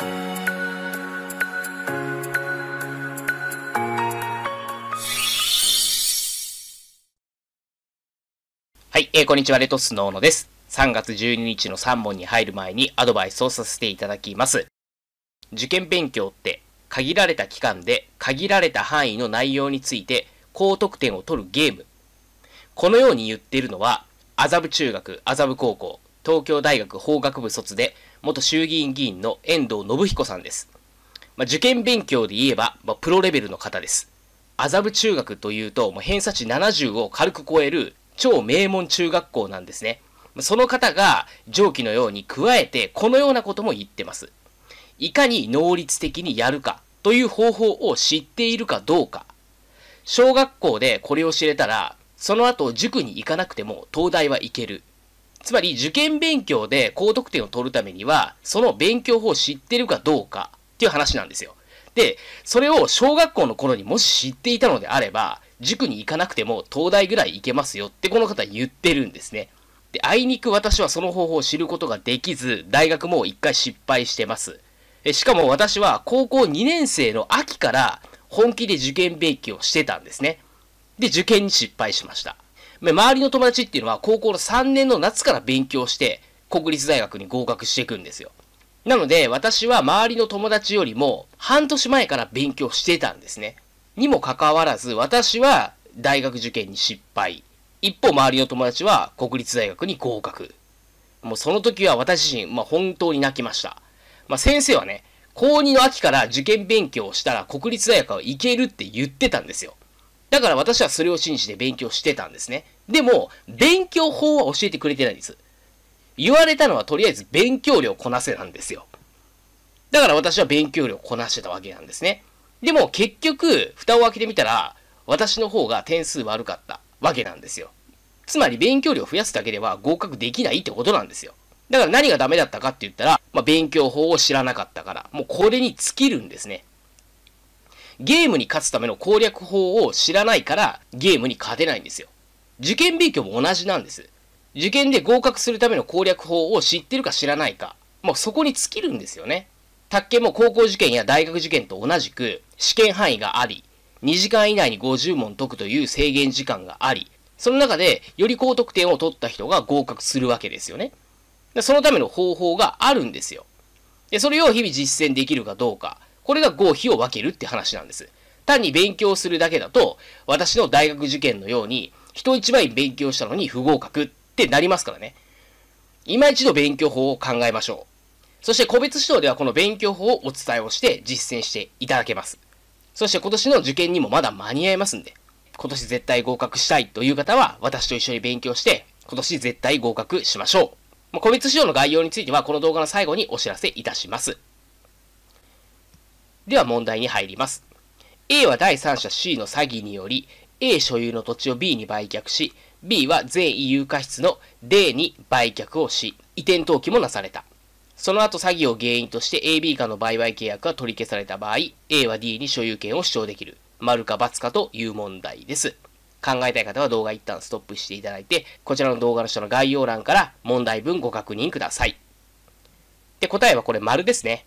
はい、えー、こんにちは、レトスの小野です。3月12日の3問に入る前にアドバイスをさせていただきます。受験勉強って限られた期間で限られた範囲の内容について高得点を取るゲーム。このように言っているのは、麻布中学、麻布高校、東京大学法学部卒で元衆議院議員の遠藤信彦さんです。まあ、受験勉強で言えば、まあ、プロレベルの方です。麻布中学というと、偏差値70を軽く超える超名門中学校なんですね。その方が上記のように加えて、このようなことも言ってます。いかに能率的にやるかという方法を知っているかどうか。小学校でこれを知れたら、その後塾に行かなくても東大は行ける。つまり受験勉強で高得点を取るためには、その勉強法を知ってるかどうかっていう話なんですよ。で、それを小学校の頃にもし知っていたのであれば、塾に行かなくても東大ぐらい行けますよってこの方言ってるんですね。で、あいにく私はその方法を知ることができず、大学も一回失敗してます。えしかも私は高校2年生の秋から本気で受験勉強してたんですね。で、受験に失敗しました。周りの友達っていうのは高校の3年の夏から勉強して国立大学に合格していくんですよ。なので私は周りの友達よりも半年前から勉強してたんですね。にもかかわらず私は大学受験に失敗。一方周りの友達は国立大学に合格。もうその時は私自身、まあ、本当に泣きました。まあ、先生はね、高2の秋から受験勉強をしたら国立大学は行けるって言ってたんですよ。だから私はそれを信じて勉強してたんですね。でも、勉強法は教えてくれてないんです。言われたのはとりあえず勉強量こなせなんですよ。だから私は勉強量こなしてたわけなんですね。でも結局、蓋を開けてみたら、私の方が点数悪かったわけなんですよ。つまり勉強量増やすだけでは合格できないってことなんですよ。だから何がダメだったかって言ったら、まあ、勉強法を知らなかったから、もうこれに尽きるんですね。ゲームに勝つための攻略法を知らないからゲームに勝てないんですよ。受験勉強も同じなんです。受験で合格するための攻略法を知ってるか知らないか。もうそこに尽きるんですよね。宅建も高校受験や大学受験と同じく試験範囲があり、2時間以内に50問解くという制限時間があり、その中でより高得点を取った人が合格するわけですよね。そのための方法があるんですよ。で、それを日々実践できるかどうか。これが合否を分けるって話なんです。単に勉強するだけだと、私の大学受験のように、人一倍勉強したのに不合格ってなりますからね。今一度勉強法を考えましょう。そして個別指導ではこの勉強法をお伝えをして実践していただけます。そして今年の受験にもまだ間に合いますんで、今年絶対合格したいという方は私と一緒に勉強して、今年絶対合格しましょう。個別指導の概要についてはこの動画の最後にお知らせいたします。では問題に入ります。A は第三者 C の詐欺により、A 所有の土地を B に売却し、B は全委有過室の D に売却をし、移転登記もなされた。その後詐欺を原因として AB 化の売買契約が取り消された場合、A は D に所有権を主張できる。丸か×かという問題です。考えたい方は動画一旦ストップしていただいて、こちらの動画の下の概要欄から問題文ご確認ください。で、答えはこれ丸ですね。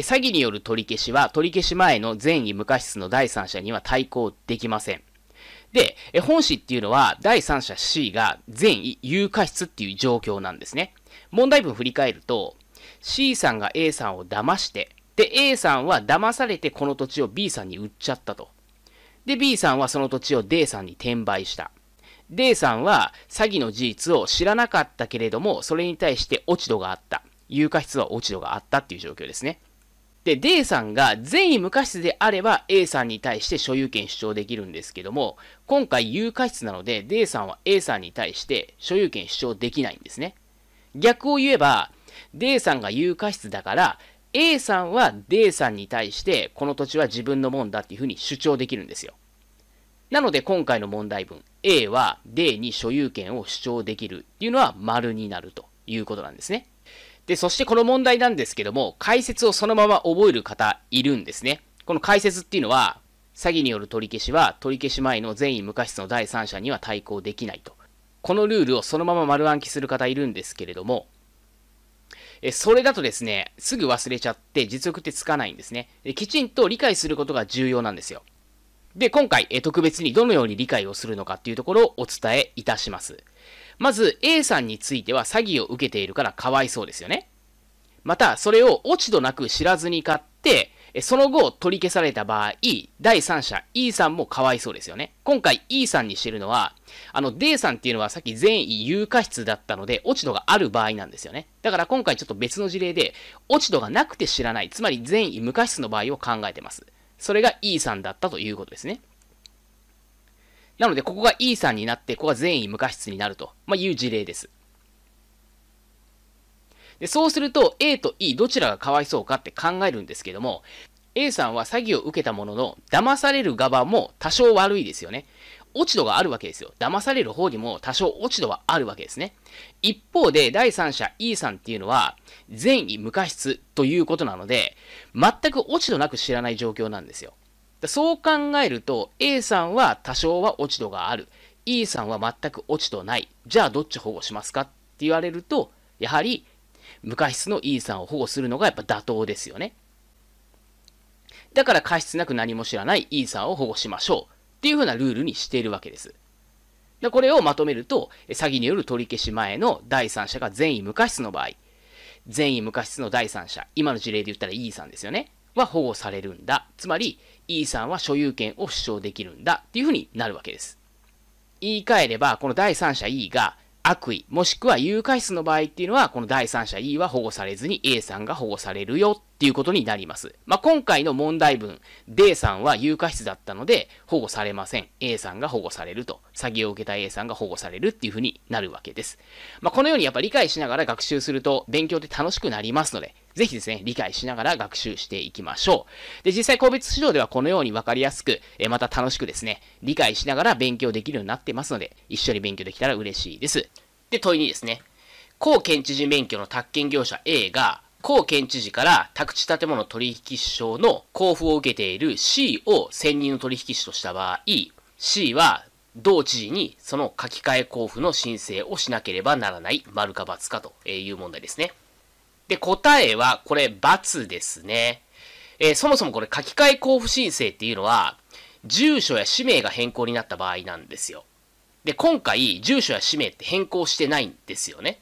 詐欺による取り消しは取り消し前の善意無過失の第三者には対抗できません。で、本市っていうのは第三者 C が善意有過失っていう状況なんですね。問題文振り返ると C さんが A さんを騙して、で、A さんは騙されてこの土地を B さんに売っちゃったと。で、B さんはその土地を D さんに転売した。D さんは詐欺の事実を知らなかったけれども、それに対して落ち度があった。有過失は落ち度があったっていう状況ですね。で、D さんが善意無過失であれば A さんに対して所有権主張できるんですけども、今回有過失なので D さんは A さんに対して所有権主張できないんですね。逆を言えば、D さんが有過失だから、A さんは D さんに対してこの土地は自分のもんだっていうふうに主張できるんですよ。なので今回の問題文、A は D に所有権を主張できるっていうのは丸になるということなんですね。で、そしてこの問題なんですけども、解説をそのまま覚える方いるんですね。この解説っていうのは、詐欺による取り消しは取り消し前の善意無過失の第三者には対抗できないと。このルールをそのまま丸暗記する方いるんですけれども、えそれだとですね、すぐ忘れちゃって実力ってつかないんですねで。きちんと理解することが重要なんですよ。で、今回、え特別にどのように理解をするのかっていうところをお伝えいたします。まず A さんについては詐欺を受けているからかわいそうですよね。また、それを落ち度なく知らずに買って、その後取り消された場合、第三者 E さんもかわいそうですよね。今回 E さんにしてるのは、あの D さんっていうのはさっき善意有価質だったので、落ち度がある場合なんですよね。だから今回ちょっと別の事例で、落ち度がなくて知らない、つまり善意無価質の場合を考えてます。それが E さんだったということですね。なので、ここが E さんになって、ここが善意無過失になると、まいう事例です。で、そうすると A と E どちらがかわいそうかって考えるんですけども、A さんは詐欺を受けたものの、騙される側も多少悪いですよね。落ち度があるわけですよ。騙される方にも多少落ち度はあるわけですね。一方で、第三者 E さんっていうのは、善意無過失ということなので、全く落ち度なく知らない状況なんですよ。そう考えると A さんは多少は落ち度がある E さんは全く落ち度ないじゃあどっち保護しますかって言われるとやはり無過失の E さんを保護するのがやっぱ妥当ですよねだから過失なく何も知らない E さんを保護しましょうっていうふうなルールにしているわけですでこれをまとめると詐欺による取り消し前の第三者が善意無過失の場合善意無過失の第三者今の事例で言ったら E さんですよねは保護されるんだつまり E さんは所有権を主張できるんだっていうふうになるわけです。言い換えれば、この第三者 E が悪意、もしくは誘拐室の場合っていうのは、この第三者 E は保護されずに A さんが保護されるよていうことになります。まあ、今回の問題文、D さんは有価質だったので保護されません。A さんが保護されると。詐欺を受けた A さんが保護されるっていうふうになるわけです。まあ、このようにやっぱ理解しながら学習すると勉強って楽しくなりますので、ぜひですね、理解しながら学習していきましょう。で、実際個別指導ではこのようにわかりやすく、えまた楽しくですね、理解しながら勉強できるようになってますので、一緒に勉強できたら嬉しいです。で、問いにですね、高県知事免許の宅建業者 A が、高県知事から宅地建物取引証の交付を受けている C を専任の取引士とした場合、C は同知事にその書き換え交付の申請をしなければならない丸か×かという問題ですね。で、答えはこれ×ですね。えー、そもそもこれ書き換え交付申請っていうのは、住所や氏名が変更になった場合なんですよ。で、今回、住所や氏名って変更してないんですよね。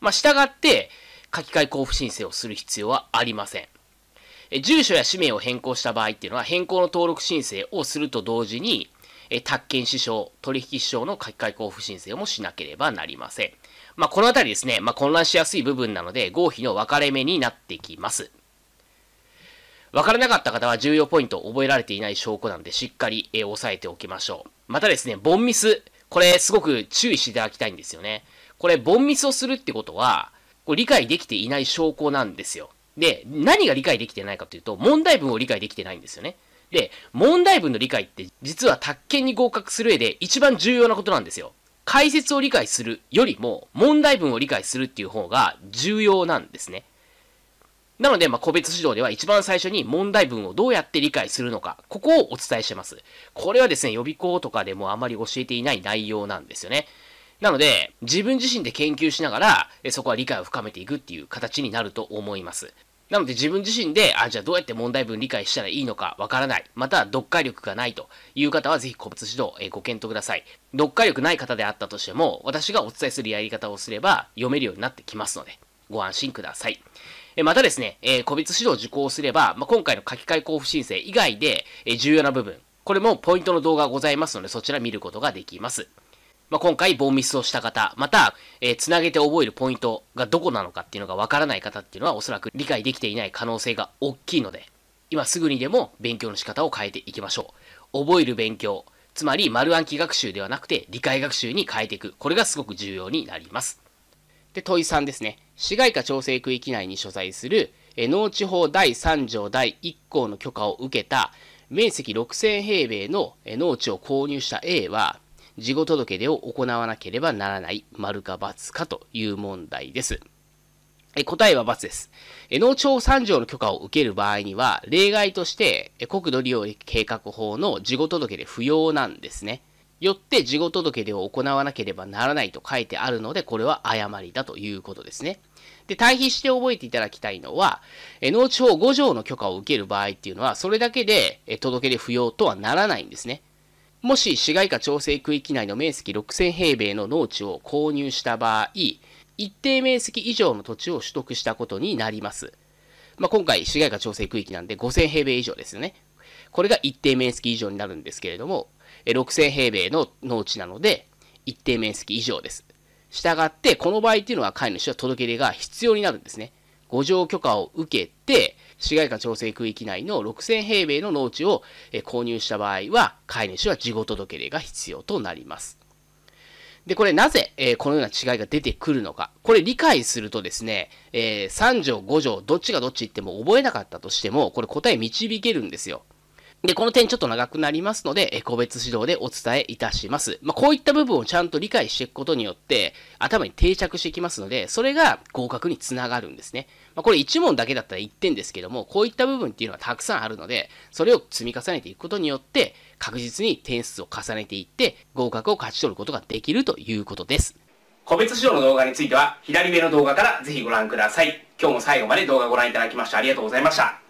まあ、従って、書き換え交付申請をする必要はありません。え住所や氏名を変更した場合っていうのは、変更の登録申請をすると同時に、え宅建支障、取引支障の書き換え交付申請もしなければなりません。まあ、このあたりですね、まあ、混乱しやすい部分なので、合否の分かれ目になってきます。分からなかった方は重要ポイント覚えられていない証拠なので、しっかり、え押さえておきましょう。またですね、ボンミス。これ、すごく注意していただきたいんですよね。これ、ボンミスをするってことは、これ理解できていない証拠なんですよ。で、何が理解できてないかというと、問題文を理解できてないんですよね。で、問題文の理解って実は宅建に合格する上で一番重要なことなんですよ。解説を理解するよりも問題文を理解するっていう方が重要なんですね。なので、まあ、個別指導では一番最初に問題文をどうやって理解するのか、ここをお伝えしてます。これはですね、予備校とかでもあまり教えていない内容なんですよね。なので、自分自身で研究しながら、そこは理解を深めていくっていう形になると思います。なので自分自身で、あ、じゃあどうやって問題文理解したらいいのかわからない。また、読解力がないという方は、ぜひ個別指導、えご検討ください。読解力ない方であったとしても、私がお伝えするやり方をすれば、読めるようになってきますので、ご安心ください。えまたですね、え個別指導を受講すれば、まあ、今回の書き換え交付申請以外で、え重要な部分、これもポイントの動画がございますので、そちら見ることができます。まあ、今回ボンミスをした方、また、えー、つなげて覚えるポイントがどこなのかっていうのがわからない方っていうのはおそらく理解できていない可能性が大きいので、今すぐにでも勉強の仕方を変えていきましょう。覚える勉強、つまり丸暗記学習ではなくて理解学習に変えていく。これがすごく重要になります。で、問い3ですね。市街化調整区域内に所在する、え農地法第3条第1項の許可を受けた面積6000平米の農地を購入した A は、事後届出を行わなければならない、丸か×かという問題です。え答えは×です。え農町3条の許可を受ける場合には、例外として国土利用計画法の事後届で不要なんですね。よって事後届出を行わなければならないと書いてあるので、これは誤りだということですね。で、対比して覚えていただきたいのは、農地法5条の許可を受ける場合っていうのは、それだけでえ届け出不要とはならないんですね。もし市街化調整区域内の面積6000平米の農地を購入した場合、一定面積以上の土地を取得したことになります。まあ、今回、市街化調整区域なんで5000平米以上ですよね。これが一定面積以上になるんですけれども、6000平米の農地なので、一定面積以上です。したがって、この場合っていうのは飼い主は届け出が必要になるんですね。誤条許可を受けて、市街化調整区域内の6000平米の農地を購入した場合は、飼い主は事後届出が必要となります。で、これなぜ、えこのような違いが出てくるのか。これ理解するとですね、え3条5条どっちがどっち言っても覚えなかったとしても、これ答え導けるんですよ。で、この点ちょっと長くなりますので、個別指導でお伝えいたします。まあ、こういった部分をちゃんと理解していくことによって、頭に定着していきますので、それが合格につながるんですね。まあ、これ1問だけだったら1点ですけども、こういった部分っていうのはたくさんあるので、それを積み重ねていくことによって、確実に点数を重ねていって、合格を勝ち取ることができるということです。個別指導の動画については、左上の動画からぜひご覧ください。今日も最後まで動画ご覧いただきましてありがとうございました。